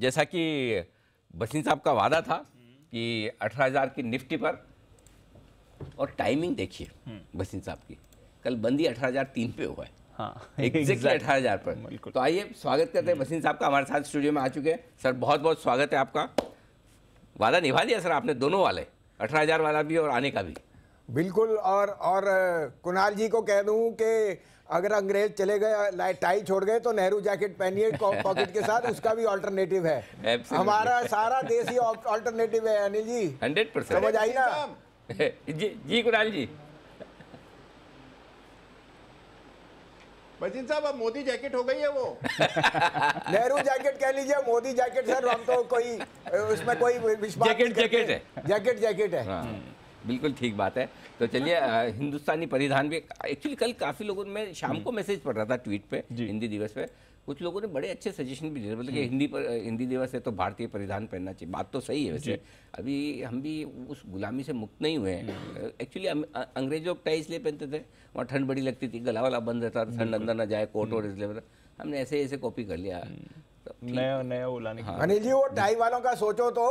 जैसा कि बसिन साहब का वादा था कि 18000 की निफ्टी पर और टाइमिंग देखिए हम्म। बसिन साहब की कल बंदी 18003 पे हुआ है हाँ अठारह हज़ार पर तो आइए स्वागत करते हैं बसिन साहब का हमारे साथ स्टूडियो में आ चुके हैं सर बहुत बहुत स्वागत है आपका वादा निभा दिया सर आपने दोनों वाले अठारह हज़ार वाला भी और आने का भी बिल्कुल और और कुणाल जी को कह दूँ कि अगर अंग्रेज चले गए टाई छोड़ गए तो नेहरू जैकेट पहनिए पॉकेट के साथ उसका भी ऑल्टरनेटिव है Absolutely. हमारा सारा देश ही ऑल्टरनेटिव है अनिल जी हंड्रेड परसेंट समझ आई ना जी जी कुणाल जी भजिन साहब अब मोदी जैकेट हो गई है वो नेहरू जैकेट कह लीजिए मोदी जैकेट सर हम तो कोई उसमें कोई विश्वास जैकेट जैकेट है जैकेट जैकेट है हाँ। बिल्कुल ठीक बात है तो चलिए हाँ। हिंदुस्तानी परिधान भी एक्चुअली कल काफ़ी लोगों में शाम को मैसेज पड़ रहा था ट्वीट पे हिंदी दिवस पे कुछ लोगों ने बड़े अच्छे सजेशन भी दिए मतलब कि हिंदी पर हिंदी दिवस है तो भारतीय परिधान पहनना चाहिए बात तो सही है वैसे अभी हम भी उस गुलामी से मुक्त नहीं हुए हैं एक्चुअली अंग्रेज लोग टाई इसलिए पहनते थे वहाँ ठंड बड़ी लगती थी गला वाला बंद रहता था ठंड अंदर ना जाए कोट और हम्म। इसलिए हमने ऐसे ऐसे कॉपी कर लिया हम्म। तो नया नया हाँ। अनिल जी वो टाई वालों का सोचो तो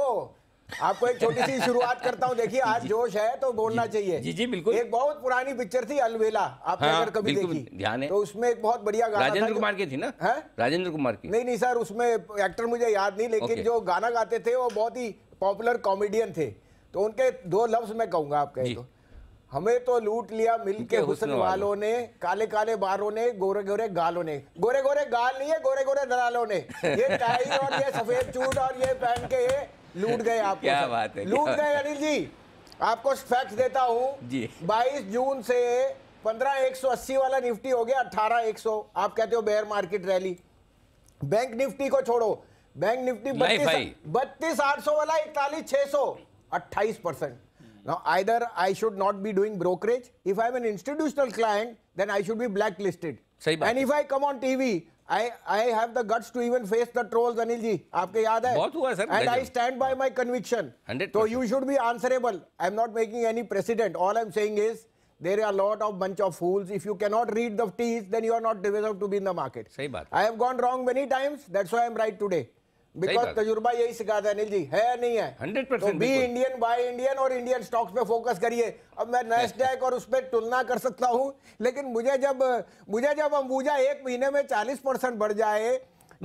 आपको एक छोटी सी शुरुआत करता हूँ देखिए आज जोश है तो बोलना चाहिए जी जी बिल्कुल एक बहुत पुरानी पिक्चर थी अलवेला आपने हाँ, अगर कभी देखी ध्यान है तो उसमें एक बहुत बढ़िया गाना राजेंद्र कुमार की थी ना है हाँ? राजेंद्र कुमार की नहीं नहीं सर उसमें एक्टर मुझे याद नहीं लेकिन जो गाना गाते थे वो बहुत ही पॉपुलर कॉमेडियन थे तो उनके दो लफ्ज मैं कहूंगा आप कहें तो हमें तो लूट लिया मिल के हुसन वालों ने काले काले बारों ने गोरे गोरे गालों ने गोरे गोरे गाल नहीं है गोरे गोरे दलालों ने ये टाई और ये सफेद चूट और ये पहन के ये लूट गए आप क्या बात है लूट गए अनिल जी आपको फैक्ट देता हूँ जी बाईस जून से पंद्रह एक सौ अस्सी वाला निफ्टी हो गया अठारह एक सौ आप कहते हो bear market rally bank Nifty को छोड़ो बैंक निफ्टी बत्तीस बत्तीस आठ सौ वाला इकतालीस छह सौ अट्ठाईस percent I should not be doing brokerage if I am an institutional client then I should be black listed and if I come on TV I, I have the guts to even face the trolls, Anil ji. आपके याद है? बहुत हुआ sir. And I stand by my conviction. 100 So you should be answerable. I'm not making any precedent. All I'm saying is there are a lot of bunch of fools. If you cannot read the teas, then you are not deserved to be in the market. सही बात. I have gone wrong many times. That's why I'm right today. Because तजुर्बा यही सिखाता है अनिल जी है नहीं है hundred तो percent be Indian buy Indian और इंडियन स्टॉक्स पे फोकस करिए अब मैं नेस्टैक और उस पर तुलना कर सकता हूँ लेकिन मुझे जब मुझे जब अंबुजा एक महीने में चालीस परसेंट बढ़ जाए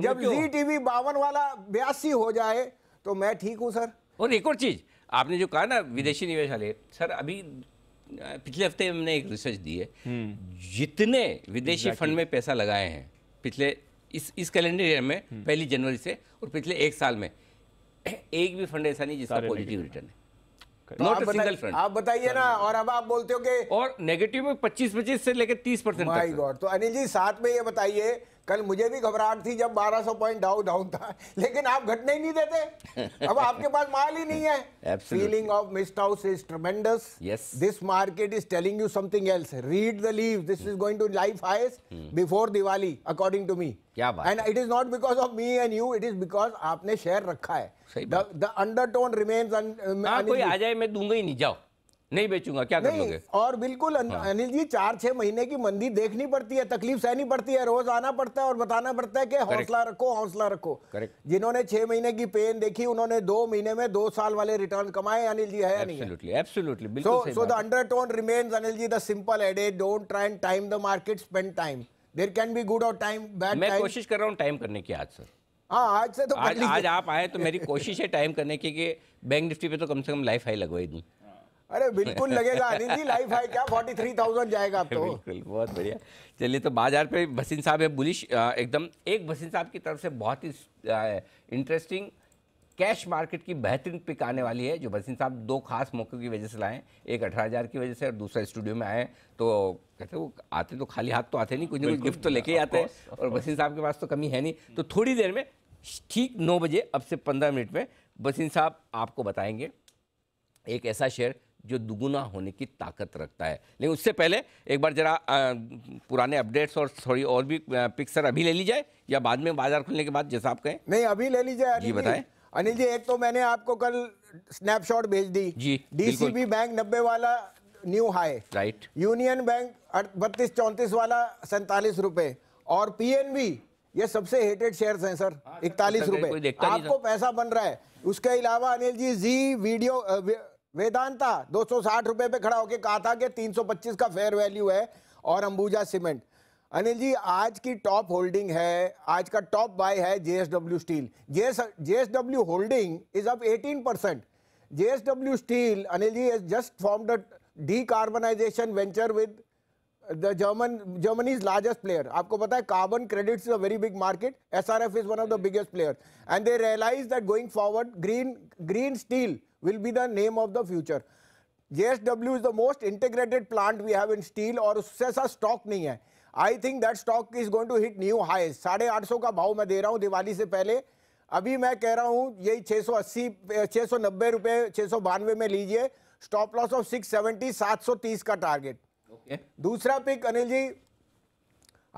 जब जी तो- टीवी बावन वाला बयासी हो जाए तो मैं ठीक हूँ सर और एक और चीज़ आपने जो कहा ना विदेशी निवेश वाले सर अभी पिछले हफ्ते हमने एक रिसर्च दी है हम्म। जितने विदेशी फंड में पैसा लगाए हैं पिछले इस इस कैलेंडर ईयर में हम्म। पहली जनवरी से और पिछले एक साल में एक भी फंड ऐसा नहीं जिसका पॉजिटिव रिटर्न है आप सिंगल फंड आप बताइए ना और अब आप बोलते हो कि और नेगेटिव में 25 25 से लेकर 30 परसेंट गॉड तो अनिल जी साथ में ये बताइए कल मुझे भी घबराहट थी जब 1200 पॉइंट डाउन डाउन था लेकिन आप घटने ही नहीं देते अब आपके पास माल ही नहीं है feeling of missed house is tremendous this market is telling you something else read the leave this is going to life highs before Diwali according to me क्या बात and it is not because of me and you it is because आपने share रखा है the undertone remains कोई आ जाए मैं दूंगा ही नहीं जाओ नहीं बेचूंगा क्या कर लोगे और बिल्कुल हाँ। अनिल जी चार छह महीने की मंदी देखनी पड़ती है तकलीफ सहनी पड़ती है रोज आना पड़ता है और बताना पड़ता है कि हौसला रखो हौसला रखो जिन्होंने छह महीने की पेन देखी उन्होंने दो महीने में दो साल वाले रिटर्न कमाए अनिल जी है undertone Anil ji the simple don't try and time the market spend time there can be good और टाइम बैड मैं कोशिश कर रहा हूँ टाइम करने की आज सर हाँ आज से तो आज, आप आए तो मेरी कोशिश है टाइम करने की बैंक निफ्टी पे तो कम से कम लाइफ हाई लगवाई दी अरे बिल्कुल लगेगा अनिल जी लाइफ है क्या फोर्टी थ्री थाउजेंड जाएगा आपको तो। बिल्कुल बहुत बढ़िया चलिए तो बाजार पे भसीन साहब है बुलिश एकदम एक भसीन साहब की तरफ से बहुत ही इंटरेस्टिंग कैश मार्केट की बेहतरीन पिक आने वाली है जो भसीन साहब दो खास मौक़ों की वजह से लाएँ एक अठारह हज़ार की वजह से और दूसरा स्टूडियो में आए तो कहते वो आते तो खाली हाथ तो आते नहीं कुछ ना कुछ गिफ्ट तो लेके ही आते हैं और भसीन साहब के पास तो कमी है नहीं तो थोड़ी देर में ठीक नौ बजे अब से पंद्रह मिनट में भसीन साहब आपको बताएंगे एक ऐसा शेयर जो दुगुना होने की ताकत रखता है लेकिन उससे पहले एक बार जरा पुराने अपडेट्स और थोड़ी और भी पिक्चर अभी ले ली जाए या बाद में बाजार खुलने के बाद जैसा आप कहें नहीं अभी ले ली जाए जी बताएं अनिल जी एक तो मैंने आपको कल स्नैपशॉट भेज दी जी डीसीबी बैंक नब्बे वाला new high right Union Bank बत्तीस चौंतीस वाला सैंतालीस रुपए और पीएनबी ये सबसे हेटेड शेयर्स हैं हाँ, सर इकतालीस रुपए आपको पैसा बन रहा है उसके अलावा अनिल जी जी वीडियो वेदांता 260 रुपए पे खड़ा होके कहा था कि 325 का फेयर वैल्यू है और अंबुजा सीमेंट अनिल जी आज की टॉप होल्डिंग है आज का टॉप बाय है JSW steel JSW holding is up 18 percent JSW steel Anil ji just form decarbonisation venture with the German Germany's largest player. aapko pata hai carbon credits is a very big market. SRF is one of the biggest players, and they realize that going forward, green green steel will be the name of the future. JSW is the most integrated plant we have in steel aur usse sa stock nahi hai i think that stock is going to hit new highs 850 ka bhav main de raha hu diwali se pehle abhi main keh raha hu yahi 680 690 छः 692 mein lijiye stop loss of 670 730 ka target दूसरा pick Anil ji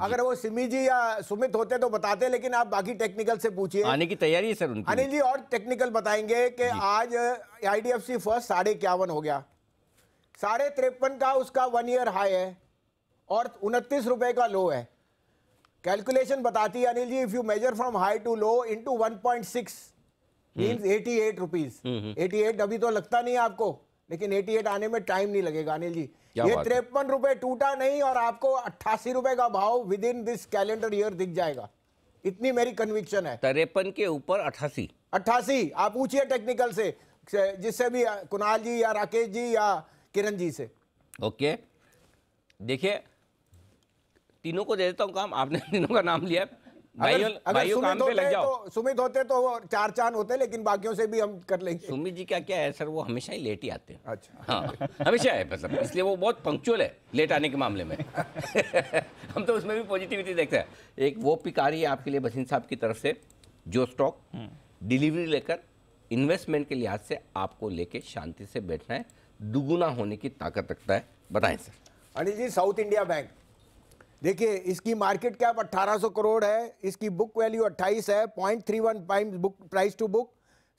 अगर वो सिमी जी या सुमित होते तो बताते लेकिन आप बाकी टेक्निकल से पूछिए आने की तैयारी है सर उनकी अनिल जी और टेक्निकल बताएंगे कि आज आईडीएफसी फर्स्ट साढ़े इक्यावन हो गया साढ़े तिरपन का उसका वन ईयर हाई है और उनतीस रुपए का लो है कैलकुलेशन बताती है Anil ji if you measure from high to low into one point six means eighty eight rupees eighty eight अभी तो लगता नहीं आपको लेकिन 88 आने में टाइम नहीं लगेगा अनिल जी ये तिरपन रुपए टूटा नहीं और आपको अट्ठासी रुपए का भाव within this calendar year दिख जाएगा इतनी मेरी कन्विक्शन है तिरपन के ऊपर अट्ठासी अट्ठासी आप पूछिए टेक्निकल से जिससे भी कुणाल जी या राकेश जी या किरण जी से ओके देखिए तीनों को दे देता हूँ काम आपने तीनों का नाम लिया तो- सुमित होते तो चार चांद होते लेकिन बाकियों से भी हम कर लेंगे सुमित जी क्या क्या है सर वो हमेशा ही लेट ही आते हैं अच्छा हाँ, हमेशा है मतलब इसलिए वो बहुत पंक्चुअल है लेट आने के मामले में हम तो उसमें भी पॉजिटिविटी देखते हैं एक वो पिक आ रही है आपके लिए बसिन साहब की तरफ से जो स्टॉक हम्म। डिलीवरी लेकर इन्वेस्टमेंट के लिहाज से आपको लेके शांति से बैठना है दुगुना होने की ताकत रखता है बताएं sir Anil ji south India bank देखिए इसकी मार्केट कैप 1800 करोड़ है इसकी बुक वैल्यू 28 है point three one book price to book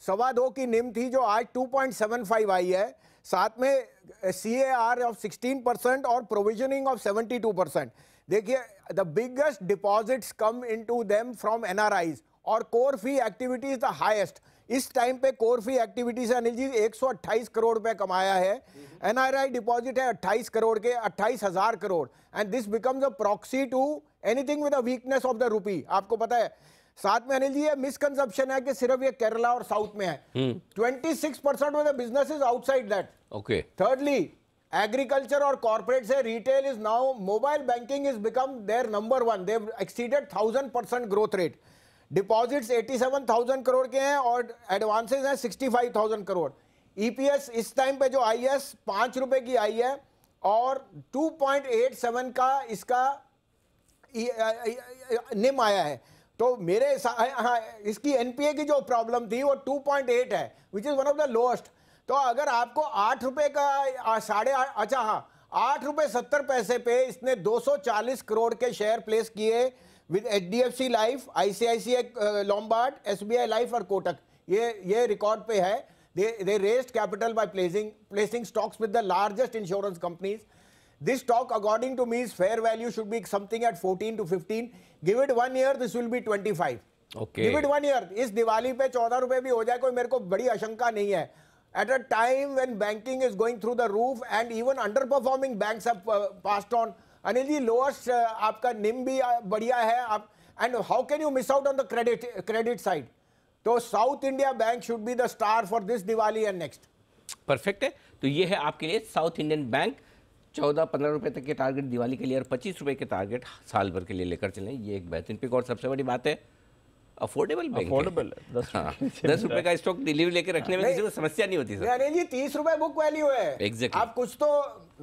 सवा दो की निम थी जो आज 2.75 आई है साथ में C A R of sixteen percent और प्रोविजनिंग ऑफ 72 परसेंट देखिए the biggest deposits come into them from N और core fee activity the highest इस टाइम पे कोर फी एक्टिविटी से अनिल जी एक करोड़ रुपए कमाया है एनआरआई डिपॉजिट है 28 करोड़ के अट्ठाईस हजार crore and this becomes a proxy to anything with a weakness of the rupee आपको पता है साथ में अनिल जी ये मिसकंजप्शन है कि सिर्फ ये केरला और साउथ में है twenty six percent of the business is outside that okay thirdly agriculture और कॉर्पोरेट से retail is now mobile banking is become their number one they exceeded thousand percent growth rate deposits 87,000 crore के हैं और advances हैं 65,000 crore EPS इस time पे जो आई है पाँच रुपये की आई है और 2.87 का इसका निम आया है तो मेरे हाँ, हाँ इसकी एनपीए की जो प्रॉब्लम थी वो 2.8 है which is one of the lowest तो अगर आपको आठ रुपये का साढ़े अच्छा हाँ आठ रुपये सत्तर पैसे पे इसने 240 करोड़ के शेयर प्लेस किए with H D F C life I C I C I Lombard S B I life और कोटक ये ये रिकॉर्ड पे है they they raised capital by placing placing stocks with the largest insurance companies this stock according to me is fair value should be something at 14 to 15 give it one year this will be 25 okay give it one year is diwali pe 14 rupaye bhi ho jaye koi mere ko badi ashanka nahi hai at a time when banking is going through the roof and even underperforming banks have uh, passed on Anil ji lowest uh, आपका NIM भी uh, बढ़िया है आप and how can you miss out on the credit credit side तो south India bank should be the star for this Diwali and next perfect है तो ये है आपके लिए साउथ इंडियन बैंक चौदह पंद्रह रुपए तक के टारगेट दिवाली के लिए और पच्चीस रुपए के टारगेट साल भर के लिए लेकर चलें ये एक बेहतरीन पिक और सबसे बड़ी बात है अफोर्डेबल अफोर्डेबल दस दस रुपए का स्टॉक डिलीवरी लेके रखने में किसी को समस्या नहीं होती सर जी तीस रुपए बुक वैल्यू है exactly. आप कुछ तो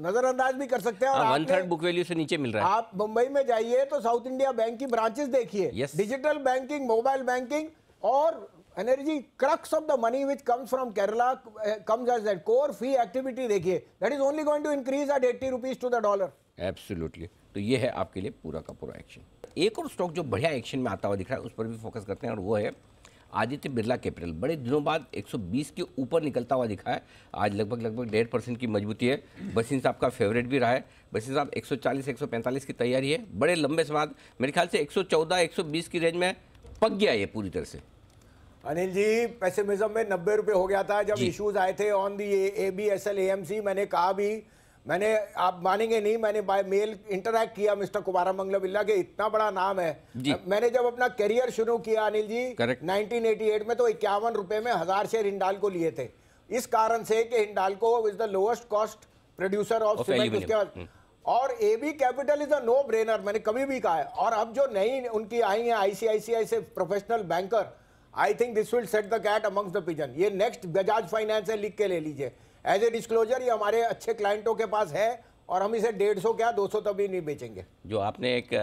नजरअंदाज भी कर सकते हैं वन थर्ड बुक वैल्यू से नीचे मिल रहा है आप मुंबई में जाइए तो साउथ इंडिया बैंक की ब्रांचेस देखिए डिजिटल बैंकिंग मोबाइल बैंकिंग और energy crux of the money which comes from Kerala comes as that core fee activity देखिए that is only going to increase at eighty rupees to the dollar absolutely तो ये है आपके लिए पूरा का पूरा एक्शन एक और स्टॉक जो बढ़िया एक्शन में आता हुआ दिख रहा है उस पर भी फोकस करते हैं और वो है आदित्य बिरला कैपिटल बड़े दिनों बाद 120 के ऊपर निकलता हुआ दिखा है आज लगभग लगभग डेढ़ परसेंट की मजबूती है बसिन साहब का फेवरेट भी रहा है बसिन साहब 140 145 की तैयारी है बड़े लंबे समय मेरे ख्याल से 114 120 की रेंज में पक गया ये पूरी तरह से अनिल जी पैसे में नब्बे रुपये हो गया था जब इशूज आए थे on the A B S L A M C मैंने कहा भी मैंने आप मानेंगे नहीं मैंने बाय मेल इंटरेक्ट किया मिस्टर कुमारा मंगला बिल्ला के इतना बड़ा नाम है मैंने जब अपना करियर शुरू किया अनिल जी नाइनटीन में तो इक्यावन रुपए में हजार शेयर को लिए थे इस कारण से कि को is the lowest cost producer of cement उसके बाद hmm. और A B capital is a no brainer मैंने कभी भी कहा है और अब जो नई उनकी आई है आईसीआईसीआई से professional banker I think this will set the cat amongst the pigeon ये नेक्स्ट बजाज फाइनेंस है लिख के ले लीजिए एज ए डिस्क्लोजर ये हमारे अच्छे क्लाइंटों के पास है और हम इसे डेढ़ सौ क्या दो सौ तभी नहीं बेचेंगे जो आपने एक,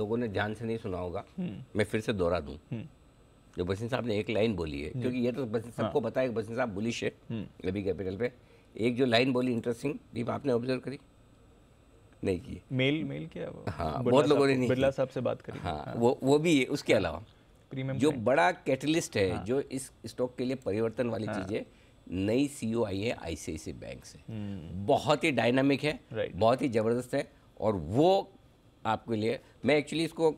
लोगों ने ध्यान से नहीं सुना होगा हम्म। मैं फिर से दोहरा दूँ हम्म। जो बसिन साहब ने एक लाइन बोली है हम्म। क्योंकि ये तो हाँ। सबको पता है बसिन साहब बुलिश है रबी कैपिटल पे एक जो लाइन बोली इंटरेस्टिंग दीप आपने ऑब्जर्व करी नहीं की मेल मेल क्या हाँ बहुत लोगों ने नहीं बिरला साहब से बात करी हाँ, हाँ वो वो भी है उसके हाँ। अलावा प्रीमियम जो बड़ा कैटलिस्ट है हाँ, जो इस स्टॉक के लिए परिवर्तन वाली हाँ, चीज़ है नई ओ e आई है आई सी सी बैंक से हम्म। बहुत ही डायनामिक है right. बहुत ही ज़बरदस्त है और वो आपके लिए मैं एक्चुअली इसको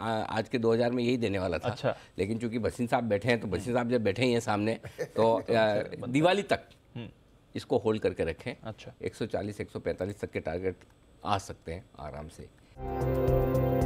आ, आज के 2000 में यही देने वाला था अच्छा। लेकिन चूंकि बसीन साहब बैठे हैं तो भसीन हम्म। साहब जब बैठे ही हैं सामने तो अच्छा, मतलब- दिवाली तक हम्म। इसको होल्ड करके रखें अच्छा 140 145 तक के टारगेट आ सकते हैं आराम से